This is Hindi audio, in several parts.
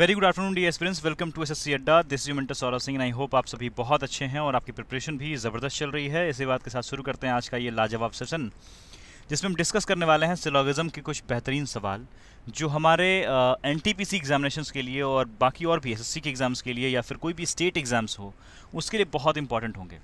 Very good afternoon the experience welcome to S S C Adda this you mentor Saurabh Singh I hope आप सभी बहुत अच्छे हैं और आपकी प्रिपरेशन भी ज़बरदस्त चल रही है इसी बात के साथ शुरू करते हैं आज का ये लाजवाब सेशन जिसमें हम डिस्कस करने वाले हैं सिलोगिज़म के कुछ बेहतरीन सवाल जो हमारे N T P C examination के लिए और बाकी और भी एस एस सी के एग्ज़ाम्स के लिए या फिर कोई भी स्टेट एग्ज़ाम्स हो उसके लिए बहुत इंपॉर्टेंट होंगे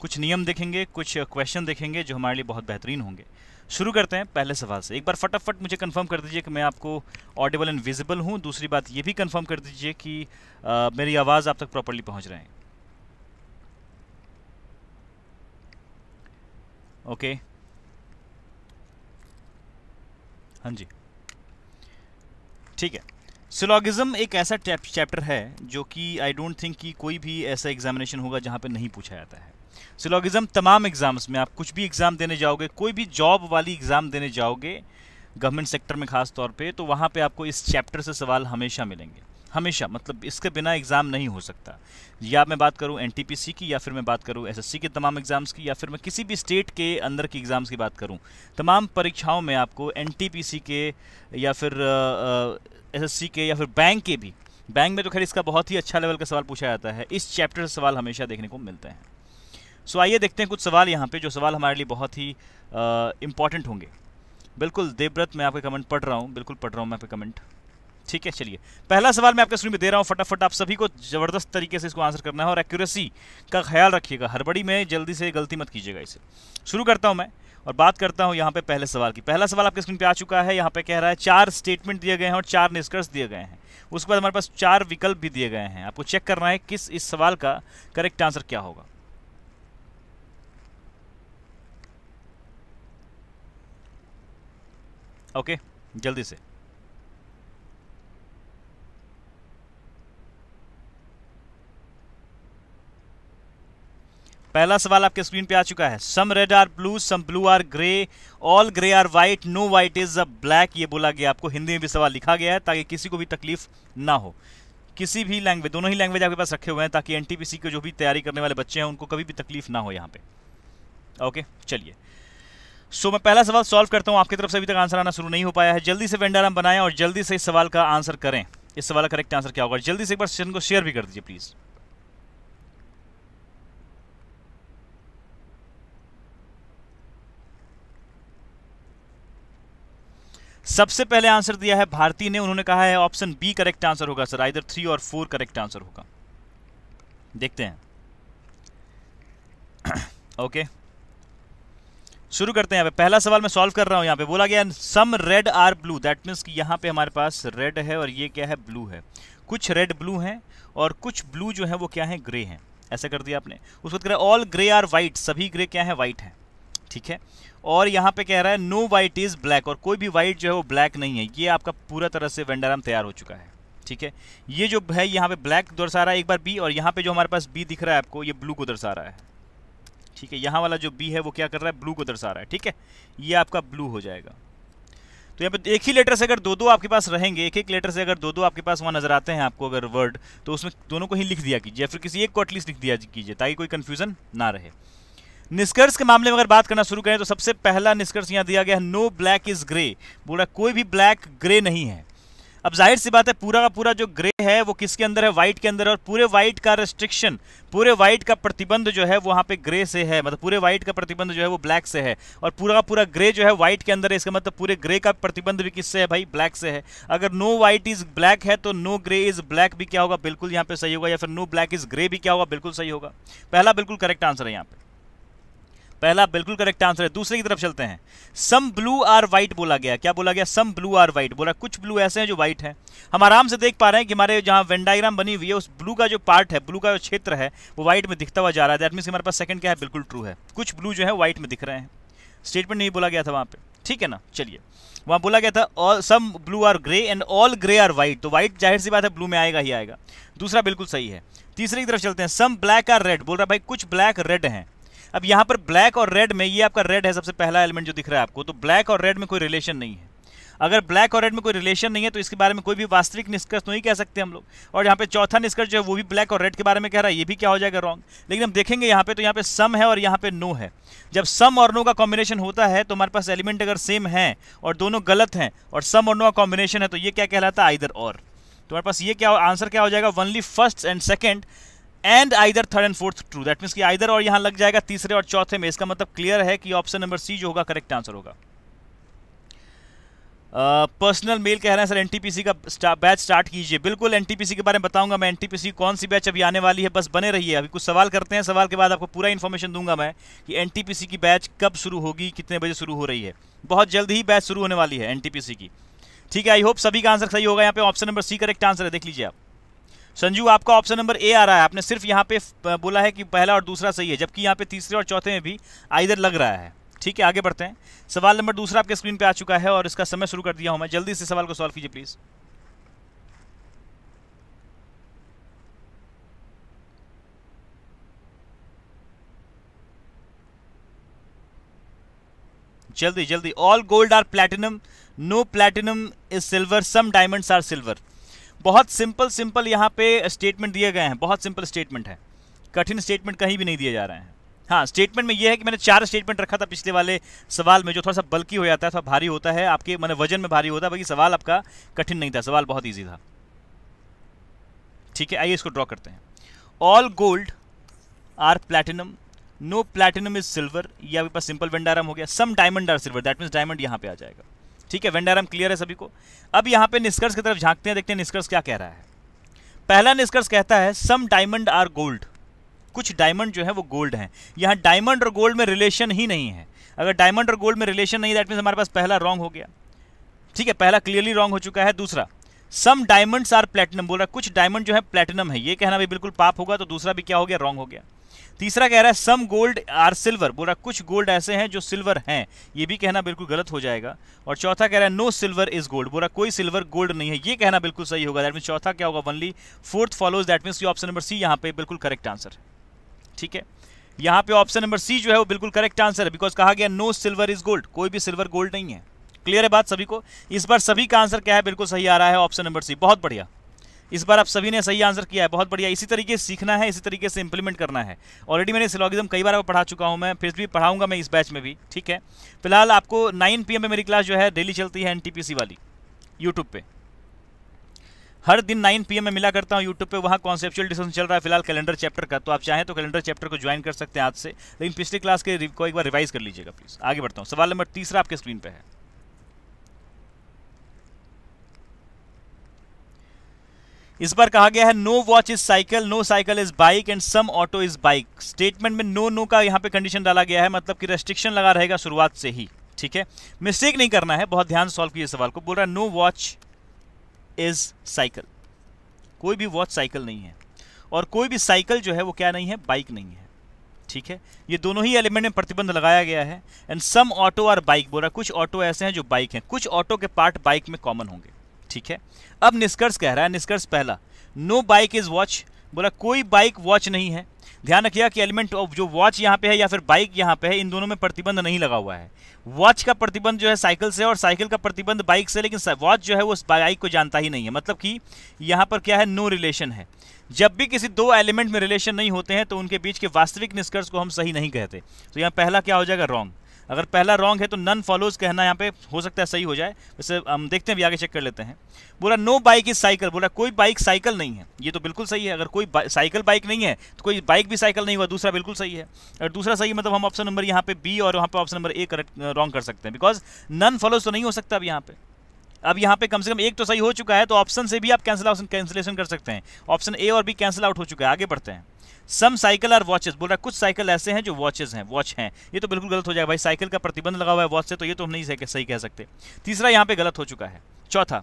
कुछ नियम देखेंगे कुछ क्वेश्चन देखेंगे जो हमारे लिए बहुत बेहतरीन होंगे शुरू करते हैं पहले सवाल से एक बार फटाफट मुझे कंफर्म कर दीजिए कि मैं आपको ऑडिबल एंड विजिबल हूँ दूसरी बात ये भी कंफर्म कर दीजिए कि आ, मेरी आवाज़ आप तक प्रॉपरली पहुँच रहे हैं ओके हाँ जी ठीक है सिलॉगिज्म एक ऐसा चैप्टर है जो कि आई डोंट थिंक कि कोई भी ऐसा एग्जामिनेशन होगा जहाँ पे नहीं पूछा जाता है सिलोगिज़म तमाम एग्ज़ाम्स में आप कुछ भी एग्ज़ाम देने जाओगे कोई भी जॉब वाली एग्ज़ाम देने जाओगे गवर्नमेंट सेक्टर में ख़ास तौर पे तो वहाँ पे आपको इस चैप्टर से सवाल हमेशा मिलेंगे हमेशा मतलब इसके बिना एग्ज़ाम नहीं हो सकता या मैं बात करूँ एन की या फिर मैं बात करूँ एस के तमाम एग्ज़ाम्स की या फिर मैं किसी भी स्टेट के अंदर की एग्ज़ाम्स की बात करूँ तमाम परीक्षाओं में आपको एन के या फिर एस के या फिर बैंक के भी बैंक में तो खैर इसका बहुत ही अच्छा लेवल का सवाल पूछा जाता है इस चैप्टर से सवाल हमेशा देखने को मिलते हैं सो आइए देखते हैं कुछ सवाल यहाँ पे जो सवाल हमारे लिए बहुत ही इम्पॉर्टेंट होंगे बिल्कुल देवव्रत मैं आपके कमेंट पढ़ रहा हूँ बिल्कुल पढ़ रहा हूँ मैं आपके कमेंट ठीक है चलिए पहला सवाल मैं आपके स्क्रीन में दे रहा हूँ फटाफट आप सभी को ज़बरदस्त तरीके से इसको आंसर करना है और एक्यूरेसी का ख्याल रखिएगा हरबड़ी में जल्दी से गलती मत कीजिएगा इसे शुरू करता हूँ मैं और बात करता हूँ यहाँ पे पहले सवाल की पहला सवाल आपके स्क्रीन पे आ चुका है यहाँ पे कह रहा है चार स्टेटमेंट दिए गए हैं और चार निष्कर्ष दिए गए हैं उसके बाद हमारे पास चार विकल्प भी दिए गए हैं आपको चेक करना है किस इस सवाल का करेक्ट आंसर क्या होगा ओके जल्दी से पहला सवाल आपके स्क्रीन पे आ चुका है some red are blue some blue are grey all grey are white no white is a black ये बोला गया आपको हिंदी में भी सवाल लिखा गया है ताकि किसी को भी तकलीफ ना हो किसी भी लैंग्वेज दोनों ही लैंग्वेज आपके पास रखे हुए हैं ताकि एनटीपीसी के जो भी तैयारी करने वाले बच्चे हैं उनको कभी भी तकलीफ ना हो यहाँ पे ओके चलिए सो so, मैं पहला सवाल सॉल्व करता हूँ आपकी तरफ से अभी तक आंसर आना शुरू नहीं हो पाया है जल्दी से वेंडाराम बनाएं और जल्दी से इस सवाल का आंसर करें इस सवाल का करेक्ट आंसर क्या होगा जल्दी से एक बार सेशन को शेयर भी कर दीजिए प्लीज़ सबसे पहले आंसर दिया है भारती ने उन्होंने कहा है ऑप्शन बी करेक्ट आंसर होगा सर आइदर थ्री और फोर करेक्ट आंसर होगा देखते हैं ओके okay. शुरू करते हैं यहाँ पे पहला सवाल मैं सॉल्व कर रहा हूँ यहाँ पे बोला गया some red are blue that means कि यहाँ पे हमारे पास रेड है और ये क्या है ब्लू है कुछ रेड ब्लू हैं और कुछ ब्लू जो है वो क्या है ग्रे हैं ऐसा कर दिया आपने उसको कह रहा है ऑल ग्रे आर वाइट सभी ग्रे क्या है वाइट है ठीक है और यहाँ पे कह रहा है नो वाइट इज़ ब्लैक और कोई भी वाइट जो है वो ब्लैक नहीं है ये आपका पूरा तरह से वेंडाराम तैयार हो चुका है ठीक है ये जो है यहाँ पे ब्लैक दर्शा रहा है एक बार बी और यहाँ पे जो हमारे पास बी दिख रहा है आपको ये ब्लू को दर्शा रहा है ठीक है यहाँ वाला जो बी है वो क्या कर रहा है ब्लू को दर्शा रहा है ठीक है ये आपका ब्लू हो जाएगा तो यहाँ पे एक ही लेटर से अगर दो दो आपके पास रहेंगे एक एक लेटर से अगर दो दो आपके पास वहाँ नजर आते हैं आपको अगर वर्ड तो उसमें दोनों को ही लिख दिया कीजिए या फिर किसी एक को एटलीस्ट लिख दिया कीजिए ताकि कोई कन्फ्यूजन ना रहे निष्कर्ष के मामले में अगर बात करना शुरू करें तो सबसे पहला निष्कर्ष यहाँ दिया गया है नो ब्लैक इज ग्रे बोला कोई भी ब्लैक ग्रे नहीं है अब जाहिर सी बात है पूरा का पूरा जो ग्रे है वो किसके अंदर है वाइट के अंदर है और पूरे वाइट का रेस्ट्रिक्शन पूरे वाइट का प्रतिबंध जो है वहाँ पे ग्रे से है मतलब पूरे वाइट का प्रतिबंध जो है वो ब्लैक मतलब से है और पूरा का पूरा ग्रे जो है वाइट के अंदर है इसका मतलब पूरे ग्रे का प्रतिबंध भी किससे है भाई ब्लैक से है अगर नो वाइट इज ब्लैक है तो नो ग्रे इज ब्लैक भी क्या होगा बिल्कुल यहाँ पे सही होगा या फिर नो ब्लैक इज ग्रे भी क्या होगा बिल्कुल सही होगा पहला बिल्कुल करेक्ट आंसर है यहाँ पे पहला बिल्कुल करेक्ट आंसर है दूसरे की तरफ चलते हैं सम ब्लू आर वाइट बोला गया क्या बोला गया सम ब्लू आर वाइट बोला कुछ ब्लू ऐसे हैं जो वाइट है हम आराम से देख पा रहे हैं कि हमारे जहाँ वेंडाग्राम बनी हुई है उस ब्लू का जो पार्ट है ब्लू का जो क्षेत्र है वो व्हाइट में दिखता हुआ जा रहा है दैट मीनस हमारे पास सेकंड क्या है बिल्कुल ट्रू है कुछ ब्लू जो है व्हाइट में दिख रहे हैं स्टेटमेंट नहीं बोला गया था वहाँ पे ठीक है ना चलिए वहाँ बोला गया था all some blue are grey and all grey are white तो वाइट जाहिर सी बात है ब्लू में आएगा ही आएगा दूसरा बिल्कुल सही है तीसरे की तरफ चलते हैं सम ब्लैक आर रेड बोल रहा है भाई कुछ ब्लैक रेड हैं अब यहाँ पर ब्लैक और रेड में ये आपका रेड है सबसे पहला एलिमेंट जो दिख रहा है आपको तो ब्लैक और रेड में कोई रिलेशन नहीं है अगर ब्लैक और रेड में कोई रिलेशन नहीं है तो इसके बारे में कोई भी वास्तविक निष्कर्ष तो नहीं कह सकते हम लोग और यहाँ पे चौथा निष्कर्ष जो है वो भी ब्लैक और रेड के बारे में कह रहा है ये भी क्या हो जाएगा रॉन्ग लेकिन हम देखेंगे यहाँ पे तो यहाँ पे सम है और यहाँ पे नो है जब सम और नो का कॉम्बिनेशन होता है तो हमारे पास एलिमेंट अगर सेम है और दोनों गलत हैं और सम और नो का कॉम्बिनेशन है तो ये क्या कहलाता है आइदर और तो हमारे पास ये क्या आंसर क्या हो जाएगा only first and second and either third and fourth true that means कि आइदर और यहां लग जाएगा तीसरे और चौथे में इसका मतलब क्लियर है कि ऑप्शन नंबर सी जो होगा करेक्ट आंसर होगा पर्सनल मेल कह रहे हैं सर एनटीपीसी का बैच स्टार्ट कीजिए बिल्कुल एनटीपीसी के बारे में बताऊंगा मैं एनटीपीसी कौन सी बैच अभी आने वाली है बस बने रहिए अभी कुछ सवाल करते हैं सवाल के बाद आपको पूरा इन्फॉर्मेशन दूंगा मैं कि एनटीपीसी की बैच कब शुरू होगी कितने बजे शुरू हो रही है बहुत जल्द ही बैच शुरू होने वाली है एनटीपीसी की ठीक है आई होप सभी का आंसर सही होगा यहाँ पे option number C correct answer है देख लीजिए आप संजू आपका ऑप्शन नंबर ए आ रहा है आपने सिर्फ यहाँ पे बोला है कि पहला और दूसरा सही है जबकि यहाँ पे तीसरे और चौथे में भी आइधर लग रहा है ठीक है आगे बढ़ते हैं सवाल नंबर दूसरा आपके स्क्रीन पे आ चुका है और इसका समय शुरू कर दिया हूँ मैं जल्दी से सवाल को सॉल्व कीजिए प्लीज़ जल्दी जल्दी all gold are platinum no platinum is silver some diamonds are silver बहुत सिंपल सिंपल यहाँ पे स्टेटमेंट दिए गए हैं बहुत सिंपल स्टेटमेंट है कठिन स्टेटमेंट कहीं भी नहीं दिए जा रहे हैं हाँ स्टेटमेंट में यह है कि मैंने चार स्टेटमेंट रखा था पिछले वाले सवाल में जो थोड़ा सा बल्कि हो जाता है थोड़ा भारी होता है आपके मैंने वजन में भारी होता है बाकी सवाल आपका कठिन नहीं था सवाल बहुत ईजी था ठीक है आइए इसको ड्रॉ करते हैं all gold are platinum no platinum is silver ये आपके पास सिंपल वेंडारम हो गया some diamond are silver that means diamond यहाँ पे आ जाएगा ठीक है वेंडाराम क्लियर है सभी को अब यहाँ पे निष्कर्ष की तरफ झांकते हैं देखते हैं निष्कर्ष क्या कह रहा है पहला निष्कर्ष कहता है सम डायमंड आर गोल्ड कुछ डायमंड जो है वो गोल्ड हैं यहाँ डायमंड और गोल्ड में रिलेशन ही नहीं है अगर डायमंड और गोल्ड में रिलेशन नहीं दैट मीन्स हमारे पास पहला रॉन्ग हो गया ठीक है पहला क्लियरली रॉन्ग हो चुका है दूसरा सम डायमंड्स आर प्लेटिनम बोल रहा है कुछ डायमंड जो है प्लेटिनम है ये कहना भी बिल्कुल पाप होगा तो दूसरा भी क्या हो गया रॉन्ग हो गया तीसरा कह रहा है सम गोल्ड आर सिल्वर बोल रहा कुछ गोल्ड ऐसे हैं जो सिल्वर हैं ये भी कहना बिल्कुल गलत हो जाएगा और चौथा कह रहा है नो सिल्वर इज गोल्ड बोल रहा कोई सिल्वर गोल्ड नहीं है ये कहना बिल्कुल सही होगा दैट मीन चौथा क्या होगा only fourth follows that means option number C यहाँ पे बिल्कुल करेक्ट आंसर ठीक है यहाँ पे ऑप्शन नंबर सी जो है वो बिल्कुल करेक्ट आंसर है बिकॉज कहा गया नो सिल्वर इज गोल्ड कोई भी सिल्वर गोल्ड नहीं है क्लियर है बात सभी को इस बार सभी का आंसर क्या है बिल्कुल सही आ रहा है ऑप्शन नंबर सी बहुत बढ़िया इस बार आप सभी ने सही आंसर किया है बहुत बढ़िया इसी तरीके से सीखना है इसी तरीके से इंप्लीमेंट करना है ऑलरेडी मैंने सिलॉगिज्म कई बार पढ़ा चुका हूँ मैं फिर भी पढ़ाऊंगा मैं इस बैच में भी ठीक है फिलहाल आपको नाइन पी में मेरी क्लास जो है डेली चलती है एन वाली यूट्यूब पर हर दिन 9 पीएम में मिला करता हूँ यूट्यूब पे वहाँ कॉन्सेप्चुअल डिस्कशन चल रहा है फिलहाल कैलेंडर चैप्टर का तो आप चाहें तो कैलेंडर चैप्टर को ज्वाइन कर सकते हैं आज से लेकिन पिछली क्लास के को एक बार रिवाइज कर लीजिएगा प्लीज़ आगे बढ़ता हूँ सवाल नंबर तीसरा आपके स्क्रीन पर है इस बार कहा गया है no watch is cycle no cycle is bike and some auto is bike statement में नो नो का यहाँ पे कंडीशन डाला गया है मतलब कि रेस्ट्रिक्शन लगा रहेगा शुरुआत से ही ठीक है मिस्टेक नहीं करना है बहुत ध्यान सॉल्व किया सवाल को बोल रहा है नो वॉच इज साइकिल कोई भी वॉच साइकिल नहीं है और कोई भी साइकिल जो है वो क्या नहीं है बाइक नहीं है ठीक है ये दोनों ही एलिमेंट में प्रतिबंध लगाया गया है एंड सम ऑटो और बाइक बोल रहा है कुछ ऑटो ऐसे हैं जो बाइक हैं कुछ ऑटो के पार्ट बाइक में कॉमन होंगे ठीक है अब निष्कर्ष कह रहा है निष्कर्ष पहला नो बाइक इज वॉच बोला कोई बाइक वॉच नहीं है ध्यान रखिएगा कि एलिमेंट ऑफ जो वॉच यहाँ पे है या फिर बाइक यहाँ पे है इन दोनों में प्रतिबंध नहीं लगा हुआ है वॉच का प्रतिबंध जो है साइकिल से और साइकिल का प्रतिबंध बाइक से लेकिन वॉच जो है वो बाइक को जानता ही नहीं है मतलब कि यहाँ पर क्या है नो रिलेशन है जब भी किसी दो एलिमेंट में रिलेशन नहीं होते हैं तो उनके बीच के वास्तविक निष्कर्ष को हम सही नहीं कहते तो यहाँ पहला क्या हो जाएगा रॉन्ग अगर पहला रॉन्ग है तो नन फॉलोज कहना यहाँ पे हो सकता है सही हो जाए वैसे हम देखते हैं भी आगे चेक कर लेते हैं बोला नो बाइक इज साइकिल बोला कोई बाइक साइकिल नहीं है ये तो बिल्कुल सही है अगर कोई साइकिल बाइक नहीं है तो कोई बाइक भी साइकिल नहीं हुआ दूसरा बिल्कुल सही है अगर दूसरा सही मतलब हम ऑप्शन नंबर यहाँ पे बी और वहाँ पर option number A correct wrong कर सकते हैं बिकॉज नन फॉलोज तो नहीं हो सकता अब यहाँ पर अब यहाँ पे कम से कम एक तो सही हो चुका है तो ऑप्शन से भी आप कैंसिल कैंसिलेशन कर सकते हैं ऑप्शन ए और बी कैंसिल आउट हो चुका है आगे बढ़ते हैं सम साइकिल आर वॉचेस बोल रहा है कुछ साइकिल ऐसे हैं जो वॉचेस हैं वॉच हैं ये तो बिल्कुल गलत हो जाएगा भाई साइकिल का प्रतिबंध लगा हुआ है वॉच से तो ये तो हम नहीं सही कह सकते तीसरा यहाँ पे गलत हो चुका है चौथा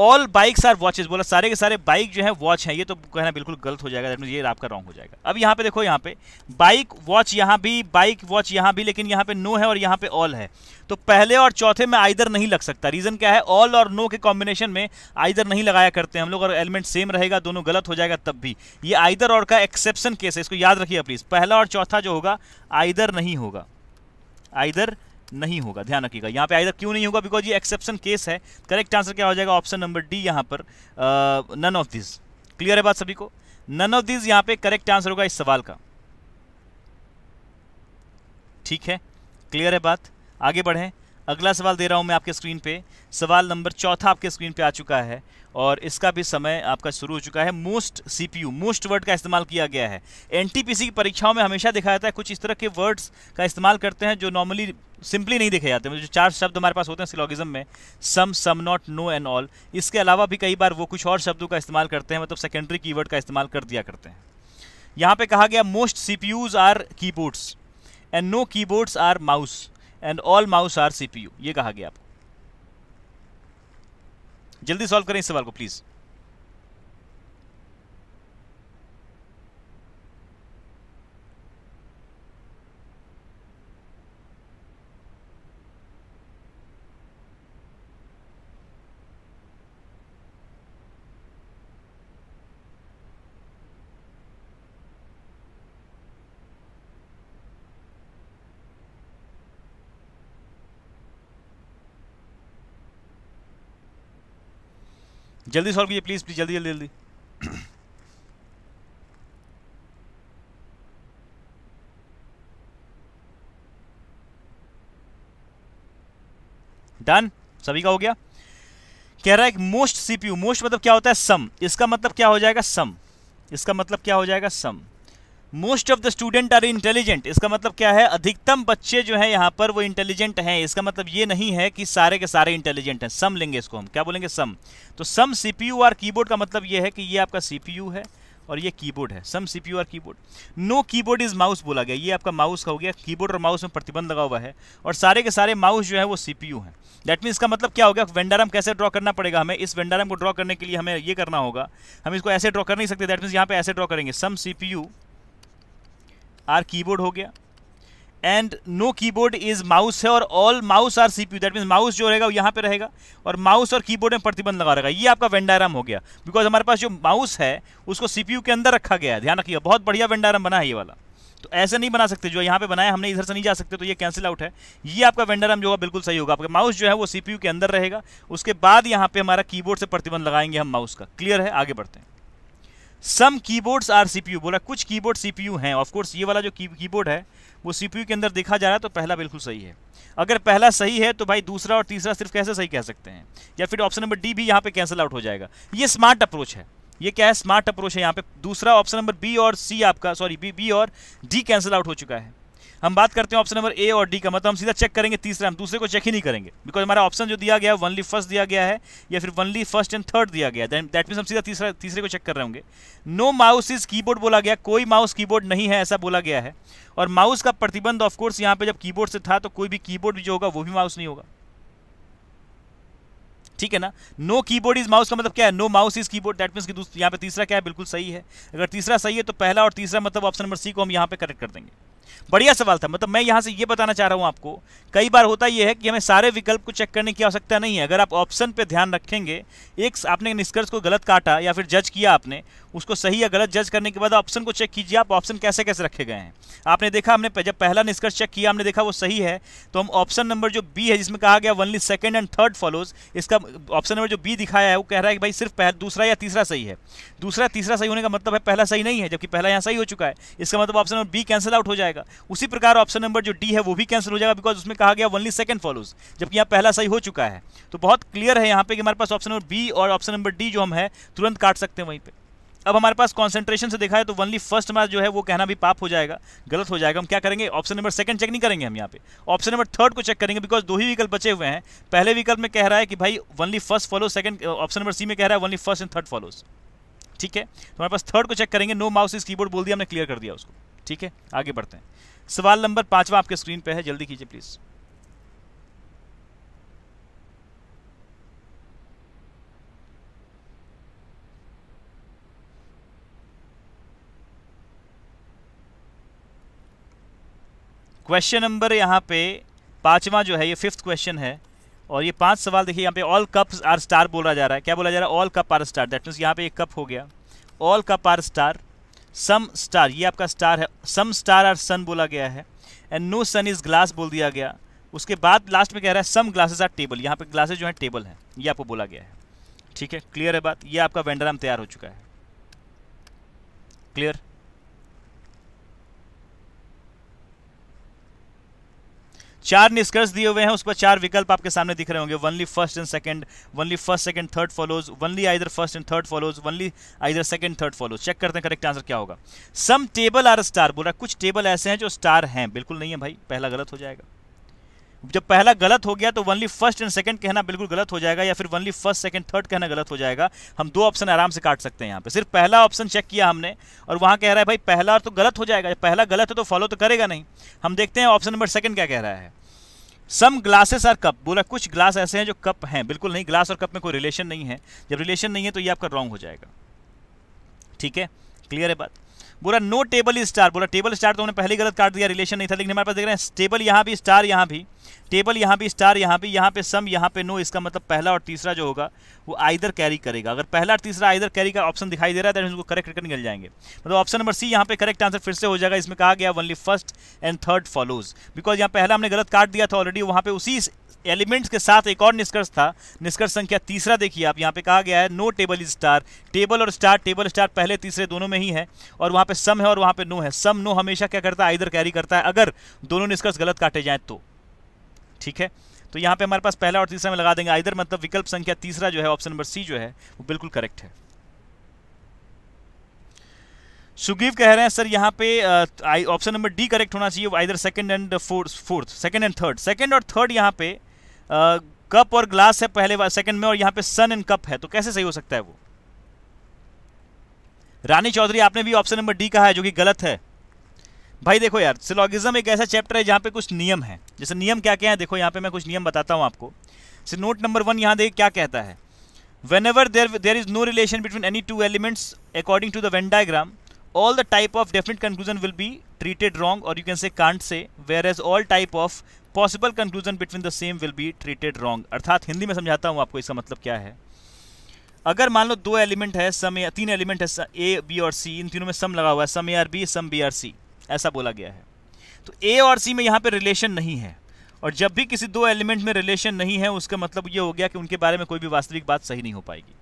ऑल बाइक्स आर वॉचेज बोला सारे के सारे बाइक जो है वॉच है ये तो कहना बिल्कुल गलत हो जाएगा ये आपका रॉन्ग हो जाएगा अब यहाँ पे देखो यहाँ पे बाइक वॉच यहाँ भी बाइक वॉच यहाँ भी लेकिन यहाँ पे नो है और यहाँ पे ऑल है तो पहले और चौथे में आइदर नहीं लग सकता रीजन क्या है ऑल और नो के कॉम्बिनेशन में आइदर नहीं लगाया करते हम लोग और एलिमेंट सेम रहेगा दोनों गलत हो जाएगा तब भी ये आइदर और का एक्सेप्शन केस है इसको याद रखिए प्लीज पहला और चौथा जो होगा आइदर नहीं होगा आइदर नहीं होगा ध्यान रखिएगा यहाँ पे आइडर क्यों नहीं होगा बिकॉज ये एक्सेप्शन केस है करेक्ट आंसर क्या हो जाएगा ऑप्शन नंबर डी यहाँ पर नन ऑफ दिस क्लियर है बात सभी को नन ऑफ दिस यहाँ पे करेक्ट आंसर होगा इस सवाल का ठीक है क्लियर है बात आगे बढ़ें अगला सवाल दे रहा हूँ मैं आपके स्क्रीन पे सवाल नंबर चौथा आपके स्क्रीन पे आ चुका है और इसका भी समय आपका शुरू हो चुका है मोस्ट सीपीयू मोस्ट वर्ड का इस्तेमाल किया गया है एनटीपीसी की परीक्षाओं में हमेशा देखा जाता है कुछ इस तरह के वर्ड्स का इस्तेमाल करते हैं जो नॉर्मली सिंपली नहीं देखे जाते जो चार शब्द हमारे पास होते हैं सिलॉगिज्म में some some not no and all इसके अलावा भी कई बार वो कुछ और शब्दों का इस्तेमाल करते हैं मतलब सेकेंडरी की का इस्तेमाल कर दिया करते हैं यहाँ पे कहा गया most C are keyboards and no keyboards are mouse and all mouse are CPU ये कहा गया आपको जल्दी सॉल्व करें इस सवाल को प्लीज़ जल्दी सॉल्व कीजिए प्लीज़ प्लीज़ जल्दी जल्दी जल्दी डन सभी का हो गया कह रहा है कि मोस्ट सीपीयू मोस्ट मतलब क्या होता है सम इसका मतलब क्या हो जाएगा सम इसका मतलब क्या हो जाएगा some most of the student are intelligent इसका मतलब क्या है अधिकतम बच्चे जो है यहाँ पर वो इंटेलिजेंट हैं इसका मतलब ये नहीं है कि सारे के सारे इंटेलिजेंट हैं सम लेंगे इसको हम क्या बोलेंगे सम तो some C P U are keyboard का मतलब ये है कि ये आपका सी पी यू है और ये कीबोर्ड है some C P U are keyboard no keyboard is mouse बोला गया ये आपका माउस का हो गया कीबोर्ड और माउस में प्रतिबंध लगा हुआ है और सारे के सारे माउस जो है वो सी पी यू है दैट मीन इसका मतलब क्या हो गया वेंडारम कैसे ड्रॉ करना पड़ेगा हमें इस वेंडारम को ड्रॉ करने के लिए हमें ये करना होगा हम इसको ऐसे ड्रॉ कर नहीं सकते दैट मीन्स यहाँ पे ऐसे ड्रॉ करेंगे some C P U are keyboard हो गया and no keyboard is mouse है और all mouse are C P U that means mouse जो रहेगा वो यहाँ पे रहेगा और माउस और कीबोर्ड में प्रतिबंध लगा रहेगा ये आपका वेंडाराम हो गया बिकॉज हमारे पास जो माउस है उसको सीपीयू के अंदर रखा गया है ध्यान रखिएगा बहुत बढ़िया वेंडाराम बना है ये वाला तो ऐसे नहीं बना सकते जो यहाँ पे बनाया हमने इधर से नहीं जा सकते तो ये कैंसिल आउट है ये आपका वेंडाराम जो होगा बिल्कुल सही होगा आपका माउस जो है वो सीपीयू के अंदर रहेगा उसके बाद यहाँ पे हमारा कीबोर्ड से प्रतिबंध लगाएंगे हम माउस का क्लियर है आगे बढ़ते हैं सम कीबोर्ड्स आर सीपीयू बोला कुछ कीबोर्ड सीपीयू हैं ऑफ कोर्स ये वाला जो की कीबोर्ड है वो सीपीयू के अंदर देखा जा रहा है तो पहला बिल्कुल सही है अगर पहला सही है तो भाई दूसरा और तीसरा सिर्फ कैसे सही कह सकते हैं या फिर ऑप्शन नंबर डी भी यहाँ पे कैंसिल आउट हो जाएगा ये स्मार्ट अप्रोच है ये क्या है स्मार्ट अप्रोच है यहाँ पे दूसरा ऑप्शन नंबर बी और सी आपका सॉरी बी बी और डी कैंसिल आउट हो चुका है हम बात करते हैं ऑप्शन नंबर ए और डी का मतलब हम सीधा चेक करेंगे तीसरा हम दूसरे को चेक ही नहीं करेंगे बिकॉज हमारा ऑप्शन जो दिया गया है वनली फर्स्ट दिया गया है या फिर वनली फर्स्ट एंड थर्ड दिया गया है दैट मीन्स हम सीधा तीसरा तीसरे को चेक कर रहे होंगे नो माउस इज कीबोर्ड बोला गया कोई माउस कीबोर्ड नहीं है ऐसा बोला गया है और माउस का प्रतिबंध ऑफकोर्स यहाँ पे जब कीबोर्ड से था तो कोई भी कीबोर्ड जो होगा वो भी माउस नहीं होगा ठीक है ना नो कीबोर्ड इज माउस का मतलब क्या है no mouse is keyboard that means की यहाँ पे तीसरा क्या है बिल्कुल सही है अगर तीसरा सही है तो पहला और तीसरा मतलब ऑप्शन नंबर सी को हम यहाँ पे करेक्ट कर देंगे बढ़िया सवाल था मतलब मैं यहाँ से ये बताना चाह रहा हूँ आपको कई बार होता यह है कि हमें सारे विकल्प को चेक करने की आवश्यकता नहीं है अगर आप ऑप्शन पर ध्यान रखेंगे एक आपने निष्कर्ष को गलत काटा या फिर जज किया आपने उसको सही या गलत जज करने के बाद ऑप्शन को चेक कीजिए आप ऑप्शन कैसे कैसे रखे गए हैं आपने देखा हमने जब पहला निष्कर्ष चेक किया हमने देखा वो सही है तो हम ऑप्शन नंबर जो बी है जिसमें कहा गया only second and third follows इसका ऑप्शन नंबर जो बी दिखाया है वो कह रहा है कि भाई सिर्फ दूसरा या तीसरा सही है दूसरा तीसरा सही होने का मतलब है पहला सही नहीं है जबकि पहला यहाँ सही हो चुका है इसका मतलब option number B cancel out हो जाएगा जाएगा उसी प्रकार ऑप्शन नंबर जो डी है वो भी कैंसिल हो जाएगा बिकॉज उसमें कहा गया ओनली सेकंड फॉलोज जबकि यहाँ पहला सही हो चुका है तो बहुत क्लियर है यहाँ पे कि हमारे पास ऑप्शन नंबर बी और ऑप्शन नंबर डी जो हम है तुरंत काट सकते हैं वहीं पर अब हमारे पास कॉन्सेंट्रेशन से देखा है तो वनली फर्स्ट हमारा जो है वो कहना भी पाप हो जाएगा गलत हो जाएगा हम क्या करेंगे ऑप्शन नंबर सेकंड चेक नहीं करेंगे हम यहाँ पे ऑप्शन नंबर थर्ड को चेक करेंगे बिकॉज दो ही विकल्प बचे हुए हैं पहले विकल्प में कह रहा है कि भाई only first follow second option number C में कह रहा है only first and third follows ठीक है तो हमारे पास थर्ड को चेक करेंगे नो माउस इस कीबोर्ड बोल दिया हमने क्लियर कर दिया उसको ठीक है आगे बढ़ते हैं सवाल नंबर पांचवा आपके स्क्रीन पे है जल्दी कीजिए प्लीज़ क्वेश्चन नंबर यहां पे पांचवा जो है ये फिफ्थ क्वेश्चन है और ये पांच सवाल देखिए यहाँ पे ऑल कप आर स्टार बोला जा रहा है क्या बोला जा रहा है all cup are star that means यहाँ पे एक कप हो गया all cup are star some star ये आपका स्टार है सम स्टार आर सन बोला गया है and no sun is glass बोल दिया गया उसके बाद लास्ट में कह रहा है सम ग्लासेस आर टेबल यहाँ पे ग्लासेस जो है टेबल है ये आपको बोला गया है ठीक है क्लियर है बात ये आपका वेंडराम तैयार हो चुका है क्लियर चार निष्कर्ष दिए हुए हैं उस पर चार विकल्प आपके सामने दिख रहे होंगे only first and second only first second third follows only either first and third follows only either second third follows check करते हैं करेक्ट आंसर क्या होगा सम टेबल आर स्टार बोल रहा है कुछ टेबल ऐसे हैं जो स्टार हैं बिल्कुल नहीं है भाई पहला गलत हो जाएगा जब पहला गलत हो गया तो वनली फर्स्ट एंड सेकंड कहना बिल्कुल गलत हो जाएगा या फिर वनली फर्स्ट सेकंड थर्ड कहना गलत हो जाएगा हम दो ऑप्शन आराम से काट सकते हैं यहाँ पे सिर्फ पहला ऑप्शन चेक किया हमने और वहाँ कह रहा है भाई पहला तो गलत हो जाएगा पहला गलत है तो फॉलो तो करेगा नहीं हम देखते हैं ऑप्शन नंबर सेकंड क्या कह रहा है सम ग्लासेस आर कप बोला कुछ ग्लास ऐसे हैं जो कप हैं बिल्कुल नहीं ग्लास और कप में कोई रिलेशन नहीं है जब रिलेशन नहीं है तो ये आपका रॉन्ग हो जाएगा ठीक है क्लियर है बात बोला नो टेबल स्टार बोला टेबल स्टार तो हमने पहले गलत काट दिया रिलेशन नहीं था लेकिन हमारे पास देख रहे हैं टेबल यहाँ भी स्टार यहाँ भी टेबल यहाँ पे स्टार यहाँ पे यहाँ पे सम यहाँ पे नो इसका मतलब पहला और तीसरा जो होगा वो आइधर कैरी करेगा अगर पहला और तीसरा आइधर कैरी का ऑप्शन दिखाई दे रहा है तो उसको करेक्ट करके निकल जाएंगे मतलब ऑप्शन नंबर सी यहाँ पे करेक्ट आंसर फिर से हो जाएगा इसमें कहा गया only first and third follows because यहाँ पहला हमने गलत काट दिया था ऑलरेडी वहाँ पे उसी एलिमेंट्स के साथ एक और निष्कर्ष था निष्कर्ष संख्या तीसरा देखिए आप यहाँ पे कहा गया है no table is star table और स्टार टेबल स्टार पहले तीसरे दोनों में ही है और वहाँ पे सम है और वहाँ पे नो है सम नो हमेशा क्या करता है आइदर कैरी करता है अगर दोनों निष्कर्ष गलत काटे जाएँ तो ठीक है तो यहाँ पे हमारे पास पहला और तीसरा में लगा देंगे आइधर मतलब विकल्प संख्या तीसरा जो है ऑप्शन नंबर सी जो है वो बिल्कुल करेक्ट है सुगीव कह रहे हैं सर यहाँ पे ऑप्शन नंबर डी करेक्ट होना चाहिए either second and fourth second and third second और थर्ड यहाँ पे कप और ग्लास है पहले सेकंड में और यहाँ पे सन एंड कप है तो कैसे सही हो सकता है वो रानी चौधरी आपने भी ऑप्शन नंबर डी कहा है जो कि गलत है भाई देखो यार सिलॉगिज्म एक ऐसा चैप्टर है जहाँ पे कुछ नियम है जैसे नियम क्या क्या है देखो यहाँ पे मैं कुछ नियम बताता हूँ आपको से नोट नंबर वन यहाँ देखिए क्या कहता है whenever there there is no relation between any two elements according to the Venn diagram the type of definite conclusion will be treated wrong और you can say can't say say as all type of possible conclusion between the same will be treated wrong अर्थात हिंदी में समझाता हूँ आपको इसका मतलब क्या है अगर मान लो दो एलिमेंट है सम या तीन एलिमेंट है ए बी और सी इन तीनों में सम लगा हुआ है some A are B some B are C ऐसा बोला गया है तो ए और सी में यहाँ पे रिलेशन नहीं है और जब भी किसी दो एलिमेंट में रिलेशन नहीं है उसका मतलब ये हो गया कि उनके बारे में कोई भी वास्तविक बात सही नहीं हो पाएगी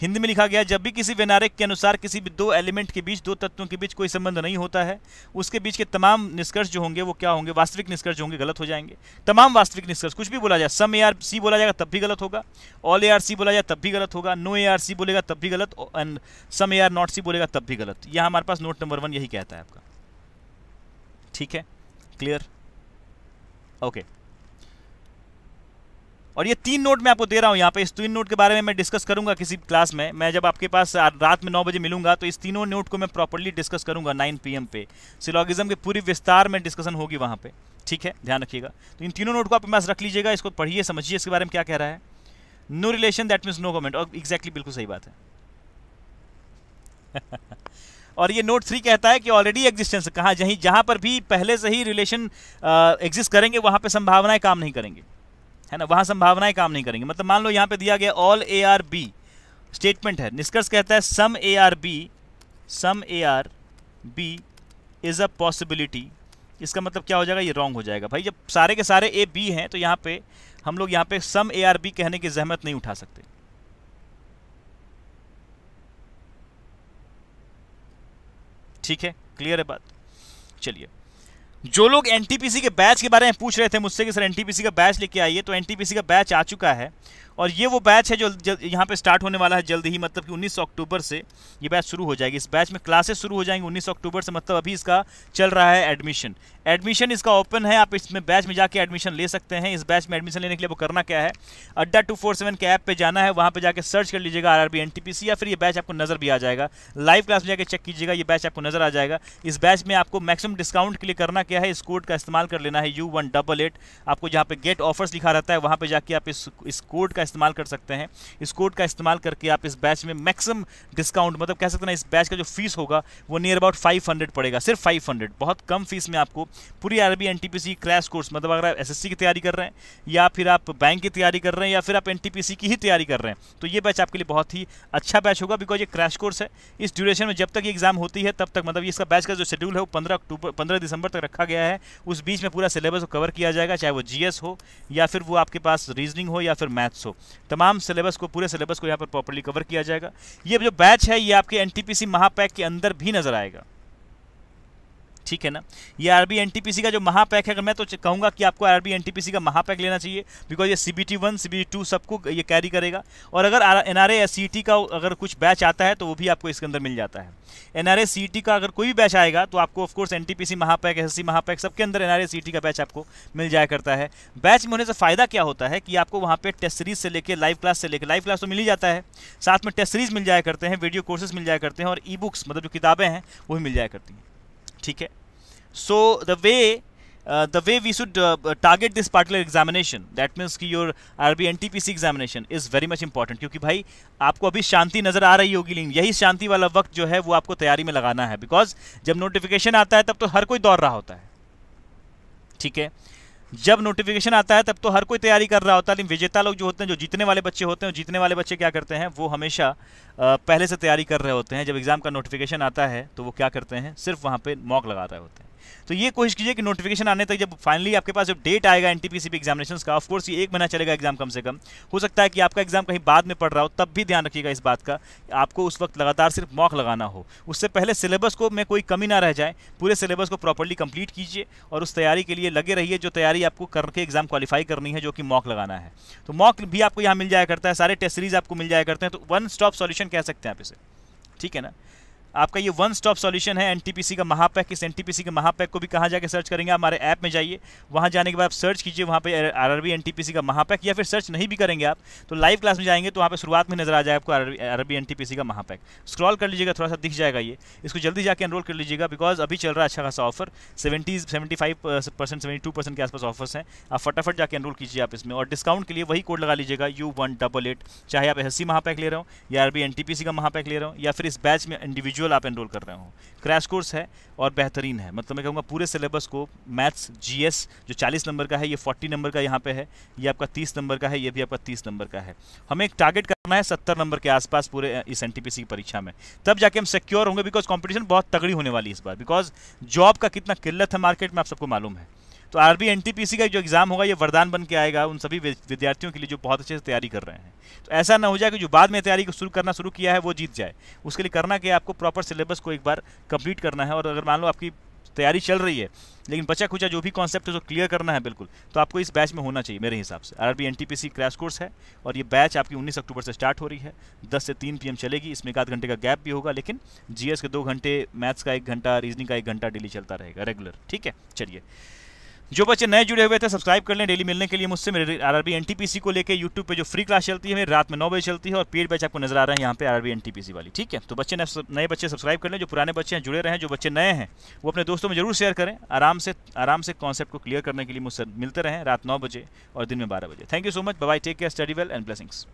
हिंदी में लिखा गया जब भी किसी व्यनारिक के अनुसार किसी भी दो एलिमेंट के बीच दो तत्वों के बीच कोई संबंध नहीं होता है उसके बीच के तमाम निष्कर्ष जो होंगे वो क्या होंगे वास्तविक निष्कर्ष होंगे गलत हो जाएंगे तमाम वास्तविक निष्कर्ष कुछ भी बोला जाए सम ए आर सी बोला जाएगा तब भी गलत होगा ऑल ए आर सी बोला जाए तब भी गलत होगा नो ए आर सी बोलेगा तब भी गलत and some A are not C बोलेगा तब भी गलत यह हमारे पास नोट नंबर वन यही कहता है आपका ठीक है क्लियर ओके और ये तीन नोट मैं आपको दे रहा हूँ यहाँ पे इस तीन नोट के बारे में मैं डिस्कस करूंगा किसी क्लास में मैं जब आपके पास रात में नौ बजे मिलूंगा तो इस तीनों नोट को मैं प्रॉपरली डिस्कस करूंगा 9 पीएम पे सिलॉगिज्म के पूरी विस्तार में डिस्कशन होगी वहाँ पे ठीक है ध्यान रखिएगा तो इन तीनों नोट को आपके पास रख लीजिएगा इसको पढ़िए समझिए इसके बारे में क्या कह रहा है no relation that means no government और एग्जैक्टली बिल्कुल सही बात है और ये नोट थ्री कहता है कि ऑलरेडी एग्जिस्टेंस कहाँ जहीं जहाँ पर भी पहले से ही रिलेशन एग्जिस्ट करेंगे वहाँ पर संभावनाएँ काम नहीं करेंगे है ना वहाँ संभावनाएँ काम नहीं करेंगे मतलब मान लो यहाँ पर दिया गया all A are B statement है निष्कर्ष कहता है some A are B some A are B is a possibility इसका मतलब क्या हो जाएगा ये रॉन्ग हो जाएगा भाई जब सारे के सारे ए बी हैं तो यहाँ पे हम लोग यहाँ पे सम ए आर बी कहने की जहमत नहीं उठा सकते ठीक है क्लियर है बात चलिए जो लोग एनटीपीसी के बैच के बारे में पूछ रहे थे मुझसे कि सर एनटीपीसी का बैच लेके आइए तो एनटीपीसी का बैच आ चुका है और ये वो बैच है जो यहाँ पे स्टार्ट होने वाला है जल्द ही मतलब कि 19 अक्टूबर से ये बैच शुरू हो जाएगी इस बैच में क्लासेस शुरू हो जाएंगी 19 अक्टूबर से मतलब अभी इसका चल रहा है एडमिशन एडमिशन इसका ओपन है आप इसमें बैच में जाके एडमिशन ले सकते हैं इस बैच में एडमिशन लेने के लिए वो करना क्या है अड्डा टू फोर सेवन के ऐप पर जाना है वहाँ पर जाकर सर्च कर लीजिएगा आर आर या फिर ये बैच आपको नज़र भी आ जाएगा लाइव क्लास में जाकर चेक कीजिएगा ये बैच आपको नज़र आ जाएगा इस बैच में आपको मैक्सिमम डिस्काउंट के लिए करना क्या है इस कोड का इस्तेमाल कर लेना है यू आपको जहाँ पे गेट ऑफर्स लिखा रहता है वहाँ पर जाके आप इस कोड का इस्तेमाल कर सकते हैं इस कोड का इस्तेमाल करके आप इस बैच में मैक्सिमम डिस्काउंट मतलब कह सकते हैं इस बैच का जो फीस होगा वो नियर अबाउट फाइव पड़ेगा सिर्फ फाइव बहुत कम फीस में आपको पूरी आरबी एन क्रैश कोर्स मतलब अगर आप एस की तैयारी कर रहे हैं या फिर आप बैंक की तैयारी कर रहे हैं या फिर आप एन की ही तैयारी कर रहे हैं तो ये बैच आपके लिए बहुत ही अच्छा बैच होगा बिकॉज ये क्रैश कोर्स है इस ड्यूरेशन में जब तक एग्जाम होती है तब तक मतलब इसका बैच का जो शेड्यूल है वो पंद्रह अक्टूबर पंद्रह दिसंबर तक रखा गया है उस बीच में पूरा सिलेबस को कवर किया जाएगा चाहे वो जीएस हो या फिर वो आपके पास रीजनिंग हो या फिर मैथ्स हो तमाम सिलेबस को पूरे सिलेबस को यहाँ पर प्रॉपरली कवर किया जाएगा ये जो बैच है ये आपके एन महापैक के अंदर भी नज़र आएगा ठीक है ना ये R B N T P C का जो महापैक है अगर मैं तो कहूँगा कि आपको R B N T P C का महापैक लेना चाहिए बिकॉज ये C B T one C B T two सबको ये कैरी करेगा और अगर N R A C T का अगर कुछ बैच आता है तो वो भी आपको इसके अंदर मिल जाता है N R A C T का अगर कोई भी बैच आएगा तो आपको of course N T P C महापैक एस सी महापैक सबके अंदर N R A C T का बैच आपको मिल जाया करता है बैच में होने से फ़ायदा क्या होता है कि आपको वहाँ पर टेस्ट सीरीज से लेकर लाइव क्लास से लेकर लाइव क्लास तो मिल ही जाता है साथ में टेस्ट सीरीज मिल जाया करते हैं वीडियो कोर्सेज मिल जाया करते हैं और ई बुक्स मतलब जो किताबें हैं वो भी मिल जाया करती हैं ठीक है so the way the way we should target this particular examination that means की your R B N T P C examination is very much important क्योंकि भाई आपको अभी शांति नजर आ रही होगी लेकिन यही शांति वाला वक्त जो है वो आपको तैयारी में लगाना है बिकॉज जब नोटिफिकेशन आता है तब तो हर कोई दौड़ रहा होता है ठीक है जब नोटिफिकेशन आता है तब तो हर कोई तैयारी कर रहा होता है लेकिन विजेता लोग जो होते हैं जो जीतने वाले बच्चे होते हैं जीतने वाले बच्चे क्या करते हैं वो हमेशा पहले से तैयारी कर रहे होते हैं जब एग्ज़ाम का नोटिफिकेशन आता है तो वो क्या करते हैं सिर्फ वहाँ पर मॉक लगा रहे होते हैं तो ये कोशिश कीजिए कि नोटिफिकेशन आने तक जब फाइनली आपके पास जब डेट आएगा एन टी पी का ऑफकोर्स ये एक महीना चलेगा एग्जाम कम से कम हो सकता है कि आपका एग्जाम कहीं बाद में पड़ रहा हो तब भी ध्यान रखिएगा इस बात का आपको उस वक्त लगातार सिर्फ मॉक लगाना हो उससे पहले सिलेबस को में कोई कमी ना रह जाए पूरे सिलेबस को प्रॉपरली कंप्लीट कीजिए और उस तैयारी के लिए लगे रहिए जो तैयारी आपको करके एग्जाम क्वालिफाई करनी है जो कि मॉक लगाना है तो मॉक भी आपको यहाँ मिल जाया करता है सारे टेस्ट सीरीज आपको मिल जाया करते हैं तो वन स्टॉप सॉल्यूशन कह सकते हैं आप इसे ठीक है ना आपका ये वन स्टॉप सॉल्यूशन है एनटीपीसी का महापैक इस एनटीपीसी के महापैक को भी कहाँ जाकर सर्च करेंगे हमारे ऐप में जाइए वहाँ जाने के बाद आप सर्च कीजिए वहाँ पे आरआरबी एनटीपीसी का महापैक या फिर सर्च नहीं भी करेंगे आप तो लाइव क्लास में जाएंगे तो वहाँ पर शुरुआत में नजर आ जाए आपको आरआरबी एनटीपीसी का महापैक स्क्रॉल कर लीजिएगा थोड़ा सा दिख जाएगा ये इसको जल्दी जाकर एनरोल कर लीजिएगा बिकॉज अभी चल रहा है अच्छा खासा offer seventy seventy five percent seventy two percent के आसपास ऑफर्स हैं आप फटाफट जाकर एनरोल कीजिए आप इसमें और डिस्काउंट के लिए वही कोड लगा लीजिएगा यू वन डबल एट चाहे आप एस महापैक ले रहे हो या R B N T C का महापैक ले रहे हो या फिर इस बैच में इंडिविजुअल मैनुअल आप एनरोल कर रहे हो क्रैश कोर्स है और बेहतरीन है मतलब मैं कहूँगा पूरे सिलेबस को मैथ्स जीएस जो 40 नंबर का है ये 40 नंबर का यहाँ पे है ये आपका 30 नंबर का है ये भी आपका 30 नंबर का है हमें एक टारगेट करना है 70 नंबर के आसपास पूरे इस एन की परीक्षा में तब जाके हम सिक्योर होंगे बिकॉज कॉम्पिटिशन बहुत तगड़ी होने वाली इस बार बिकॉज जॉब का कितना किल्लत है मार्केट में आप सबको मालूम है तो आर बी का जो एग्ज़ाम होगा ये वरदान बन के आएगा उन सभी विद्यार्थियों के लिए जो बहुत अच्छे से तैयारी कर रहे हैं तो ऐसा ना हो जाए कि जो बाद में तैयारी को शुरू करना शुरू किया है वो जीत जाए उसके लिए करना कि आपको प्रॉपर सिलेबस को एक बार कंप्लीट करना है और अगर मान लो आपकी तैयारी चल रही है लेकिन बचा खुचा जो भी कॉन्सेप्ट है क्लियर करना है बिल्कुल तो आपको इस बैच में होना चाहिए मेरे हिसाब से आर बी क्रैश कोर्स है और ये बैच आपकी 19 अक्टूबर से स्टार्ट हो रही है 10 से 3 पीएम चलेगी इसमें एक आध घंटे का गैप भी होगा लेकिन जीएस के दो घंटे मैथ्स का एक घंटा रीजनिंग का एक घंटा डेली चलता रहेगा रेगुलर ठीक है चलिए जो बच्चे नए जुड़े हुए थे सब्सक्राइब कर लें डेली मिलने के लिए मुझसे मेरे आर आरबी एनटीपीसी को लेकर यूट्यूब पे जो फ्री क्लास चलती है मेरी रात में नौ बजे चलती है और पेड बैच आपको नजर आ रहे हैं यहाँ पे आरआरबी एनटीपीसी वाली ठीक है तो बच्चे नए बच्चे सब्सक्राइब कर लें जो पुराने बच्चे हैं जुड़े रहे हैं जो बच्चे नए हैं वो अपने दोस्तों में जरूर शेयर करें आराम से आराम से कॉन्सेप्ट को क्लियर करने के लिए मुझसे मिलते रहें रात नौ बजे और दिन में बारह बजे thank you so much bye take care study well and blessings